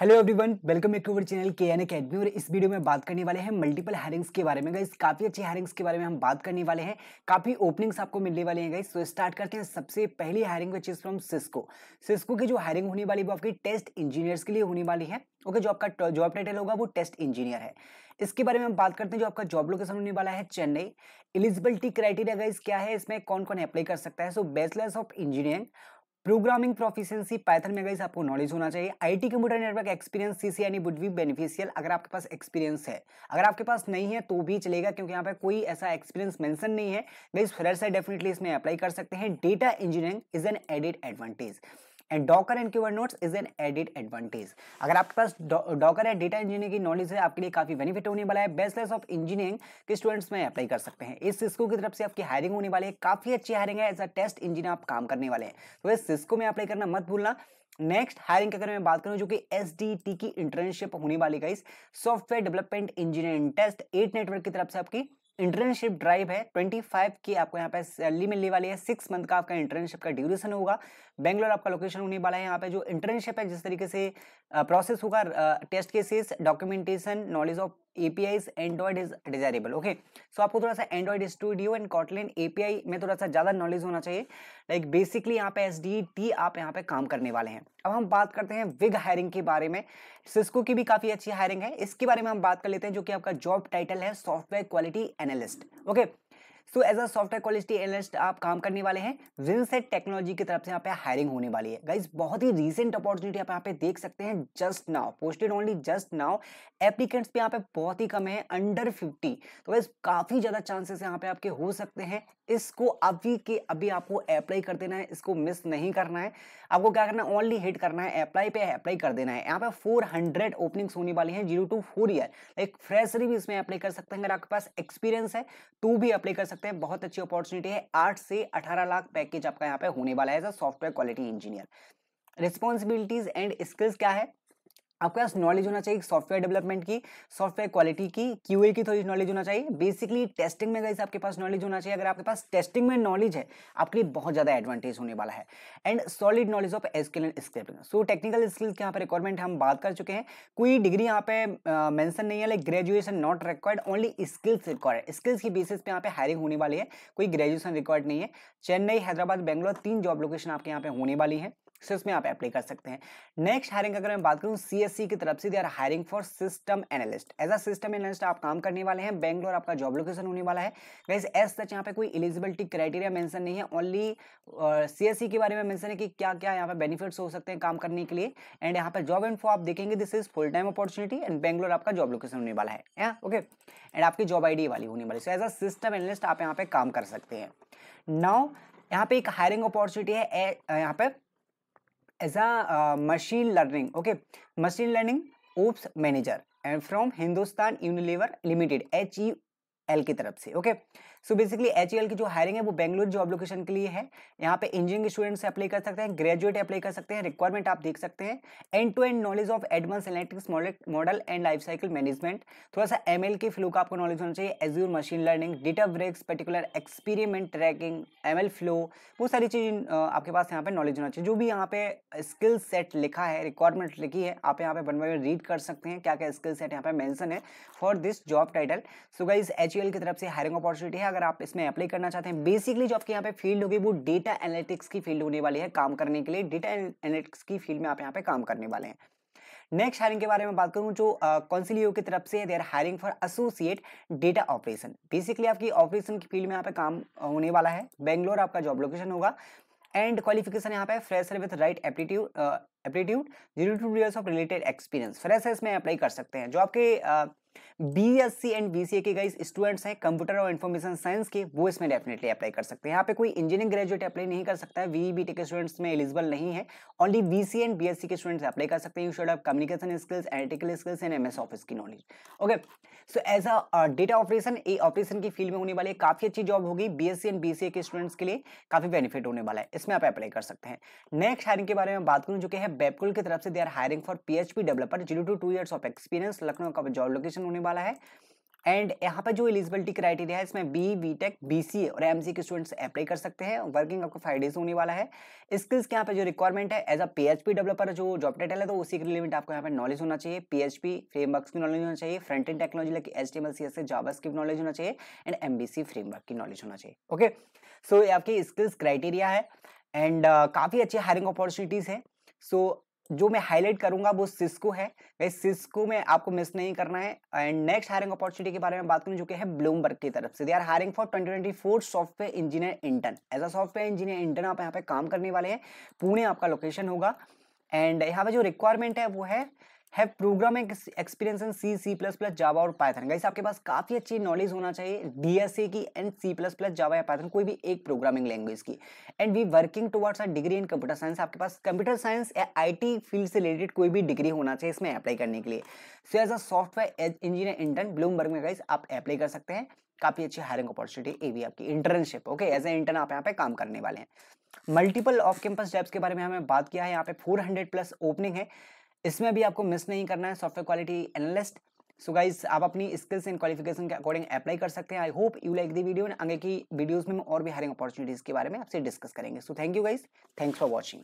Hello everyone welcome back to our channel K N academy और इस video में बात करने वाले हैं मल्टीपल हायरिंग्स के बारे में गाइस काफ़ी अच्छी हायरिंग्स के बारे में हम बात करने वाले हैं काफ़ी ओपनिंग्स आपको मिलने वाले हैं गाइस सो स्टार्ट करते हैं सबसे पहली hiring which is from Cisco Cisco की जो हायरिंग होने वाली वो आपकी टेस्ट इंजीनियर्स के लिए होने वाली है ओके जो आपका जॉब टाइटल होगा वो टेस्ट इंजीनियर है इसके बारे में हम बात करते हैं जो आपका जॉब लोकेशन होने वाला है चेन्नई एलिजिबिलिटी क्राइटेरिया गाइस क्या है इसमें कौन कौन अप्लाई कर सकता है so bachelors of engineering programming proficiency Python में गाइस आपको नॉलेज होना चाहिए IT computer network experience C C would be beneficial अगर आपके पास एक्सपीरियंस है अगर आपके पास नहीं है तो भी चलेगा क्योंकि यहाँ पे कोई ऐसा एक्सपीरियंस मेंशन नहीं है गाइस फिर से डेफिनेटली इसमें अप्लाई कर सकते हैं data engineering is an added advantage and docker and Kubernetes is an added advantage अगर आपके पास डॉकर या डेटा इंजीनियरिंग की नॉलेज है आपके लिए काफी बेनिफिट होने वाला है बेस्टलेस ऑफ इंजीनियरिंग के स्टूडेंट्स में अप्लाई कर सकते हैं इस सिस्को की तरफ से आपकी हायरिंग होने वाली है काफी अच्छी हायरिंग है एज अ टेस्ट इंजीनियर आप काम करने वाले हैं तो इस सिस्को में अप्लाई करना मत भूलना नेक्स्ट हायरिंग की अगर मैं बात करूं जो कि एस की इंटर्नशिप होने वाली guys software development engineering test at network की तरफ से आपकी इंटर्नशिप ड्राइव है 25 की आपको यहाँ पे सैलरी मिलने वाली है सिक्स मंथ का आपका इंटर्नशिप का ड्यूरेशन होगा बैंगलोर आपका लोकेशन होने वाला है यहाँ पे जो इंटर्नशिप है जिस तरीके से प्रोसेस होगा test cases documentation knowledge of APIs android is desirable okay so आपको थोड़ा सा android studio and Kotlin API में थोड़ा सा ज़्यादा नॉलेज होना चाहिए लाइक बेसिकली यहाँ पे एस डी टी आप यहाँ पे काम करने वाले हैं अब हम बात करते हैं विग हायरिंग के बारे में सिस्को की भी काफ़ी अच्छी हायरिंग है इसके बारे में हम बात कर लेते हैं जो कि आपका जॉब टाइटल है software quality analyst okay so as a software quality analyst आप काम करने वाले हैं विनसेट टेक्नोलॉजी की तरफ से यहाँ पे हायरिंग होने वाली है गाइज बहुत ही रीसेंट अपॉर्चुनिटी आप यहाँ पे देख सकते हैं just now posted only just now applicants भी यहाँ पे बहुत ही कम है अंडर फिफ्टी तो गाइज काफ़ी ज़्यादा चांसेस यहाँ पे आपके हो सकते हैं इसको अभी के अभी आपको अप्लाई कर देना है इसको मिस नहीं करना है आपको क्या करना है ओनली हिट करना है अप्लाई पे अप्लाई कर देना है यहाँ पे 400 ओपनिंग्स होने वाली हैं zero to four year like freshers भी इसमें अप्लाई कर सकते हैं अगर आपके पास एक्सपीरियंस है टू तो भी अप्लाई कर सकते सकते हैं बहुत अच्छी अपॉर्चुनिटी है आठ से अठारह लाख पैकेज आपका यहाँ पे होने वाला है as a software quality engineer responsibilities and skills क्या है आपके पास नॉलेज होना चाहिए सॉफ्टवेयर डेवलपमेंट की सॉफ्टवेयर क्वालिटी की क्यूए की थोड़ी नॉलेज होना चाहिए बेसिकली टेस्टिंग में गई आपके पास नॉलेज होना चाहिए अगर आपके पास टेस्टिंग में नॉलेज है आपके लिए बहुत ज़्यादा एडवांटेज होने वाला है and solid knowledge of skill and scripting so technical skills यहाँ पर रिक्वायरमेंट हम बात कर चुके हैं कोई डिग्री यहाँ पे मैंसन नहीं है like graduation not required only skills required skills की बेसिस पे यहाँ पे हायरिंग होने वाली है कोई ग्रेजुएशन रिक्वायर्ड नहीं है चेन्नई हैदराबाद बेंगलोर तीन जॉब लोकेशन आपके यहाँ पे होने वाली है सिर्फ में आप अप्लाई कर सकते हैं नेक्स्ट हायरिंग अगर मैं बात करूँ सी e की तरफ से they are hiring for system analyst as a system analyst आप काम करने वाले हैं बैंगलोर आपका जॉब लोकेशन होने वाला है वैसे एज सच यहाँ पे कोई एलिजिबिलिटी क्राइटेरिया मेंशन नहीं है ओनली सी एस के बारे में मेंशन है कि क्या क्या यहाँ पे बेनिफिट्स हो सकते हैं काम करने के लिए एंड यहाँ पर जॉब इन्फो आप देखेंगे this is full time opportunity and Bangalore आपका जॉब लोकेशन होने वाला है ओके एंड आपकी जॉब आईडी वाली होने वाली so as a system analyst आप यहाँ पे काम कर सकते हैं नाउ यहाँ पे एक हायरिंग अपॉर्चुनिटी है यहाँ पे as a machine learning okay machine learning ops manager and from Hindustan Unilever limited H E L की तरफ से okay okay? So basically H की जो हायरिंग है वो बैंगलोर जॉब लोकेशन के लिए है यहाँ पे इंजीनियरिंग स्टूडेंट्स अप्लाई कर सकते हैं ग्रेजुएट अप्लाई कर सकते हैं रिक्वायरमेंट आप देख सकते हैं end to end knowledge of advance electrics model and life cycle management थोड़ा सा एम के फ्लो का आपको नॉलेज होना चाहिए Azure machine learning Databricks particular experiment tracking MLflow वो सारी चीज़ आपके पास यहाँ पे नॉलेज होना चाहिए जो भी यहाँ पे स्किल सेट लिखा है रिक्वायरमेंट लिखी है आप यहाँ पे बनवा बाई रीड कर सकते हैं क्या क्या स्किल सेट यहाँ पे मैंसन है for this job title so guys H की तरफ से हायरिंग अपॉर्चुनिटी है अगर आप इसमें अप्लाई करना चाहते हैं बेसिकली जो आपके यहाँ पे फील्ड होगी वो डेटा एनालिटिक्स की फील्ड होने वाली है काम करने के लिए डेटा एनालिटिक्स की फील्ड में आप यहाँ पे काम करने वाले हैं नेक्स्ट हायरिंग के बारे में बात करूं जो कौंसिलियो uh, की तरफ से they are hiring for associate data operation basically आपकी ऑपरेशन की फील्ड में यहाँ पे काम होने वाला है बेंगलोर आपका जॉब लोकेशन होगा एंड क्वालिफिकेशन यहाँ पे fresher with right aptitude aptitude zero to two of related experience freshers में अप्लाई कर सकते हैं जो आपके uh, बीएससी एंड बीसीए के गाइस स्टूडेंट्स हैं कंप्यूटर और इंफॉर्मेशन साइंस के वो इसमें डेफिनेटली अप्लाई कर सकते हैं यहाँ पे कोई इंजीनियरिंग ग्रेजुएट अप्लाई नहीं कर सकता है वीईबीटी e के स्टूडेंट्स में एलिजिबल नहीं है ओनली बीसी एंड बीएससी के स्टूडेंट्स अप्लाई कर सकते हैं you should have communication skills analytical skills and MS office की knowledge okay so as a data operation A operation की फील्ड में होने वाली काफी अच्छी जॉब होगी बीएससी एंड बीसीए के स्टूडेंट्स के लिए काफी बेनिफिट होने वाला है इसमें आप अप्लाई कर सकते हैं नेक्स्ट हायरिंग के बारे में बात करूँ जो कि है बेपकुल की तरफ से they are hiring for PHP developer zero to two years of experience Lucknow का जॉब लोकेशन क्वेश्चन होने वाला है एंड यहाँ पर जो एलिजिबिलिटी क्राइटेरिया है इसमें B B tech B C और एम सी के स्टूडेंट्स अप्लाई कर सकते हैं वर्किंग आपको फाइव डेज होने वाला है स्किल्स के यहाँ पे जो रिक्वायरमेंट है as a P H P developer जो जॉब टाइटल है तो उसी के रिलेटेड आपको यहाँ पे नॉलेज होना चाहिए पी एच पी फ्रेमवर्क की नॉलेज होना चाहिए front end technology like H T M L C S जावास की नॉलेज होना चाहिए and M B C framework की नॉलेज होना चाहिए ओके सो ये आपकी स्किल्स क्राइटेरिया है एंड काफ़ी अच्छी हायरिंग अपॉर्चुनिटीज़ है सो जो मैं हाईलाइट करूंगा वो सिस्को है सिस्को में आपको मिस नहीं करना है एंड नेक्स्ट हायरिंग अपॉर्चुनिटी के बारे में बात करूं जो कि है ब्लूमबर्ग की तरफ से they are hiring for 2024 software engineer intern as a software engineer intern आप यहाँ पे काम करने वाले हैं पुणे आपका लोकेशन होगा एंड यहाँ पे जो रिक्वायरमेंट है वो है have programming experience in C C plus plus Java और पाइथन गाइस आपके पास काफ़ी अच्छी नॉलेज होना चाहिए डी एस ए की and C plus plus Java या पाइथन कोई भी एक प्रोग्रामिंग लैंग्वेज की and we working towards a degree in computer science आपके पास कंप्यूटर साइंस या आई टी फील्ड से रिलेटेड कोई भी डिग्री होना चाहिए इसमें अप्लाई करने के लिए so as a software engineer intern Bloomberg में गाइस आप अप्लाई कर सकते हैं काफ़ी अच्छी हायरिंग अपॉर्चुनिटी ये भी आपकी internship okay as a intern आप यहाँ पे काम करने वाले हैं मल्टीपल ऑफ कैंपस जॉब्स के बारे में हमें बात किया है यहाँ पे 400 प्लस ओपनिंग है इसमें भी आपको मिस नहीं करना है software quality analyst so guys आप अपनी स्किल्स एंड क्वालिफिकेशन के अकॉर्डिंग अप्लाई कर सकते हैं I hope you like the video आगे की वीडियोज में और भी हायरिंग अपॉर्चुनिटीज़ के बारे में आपसे डिस्कस करेंगे so thank you guys thanks for watching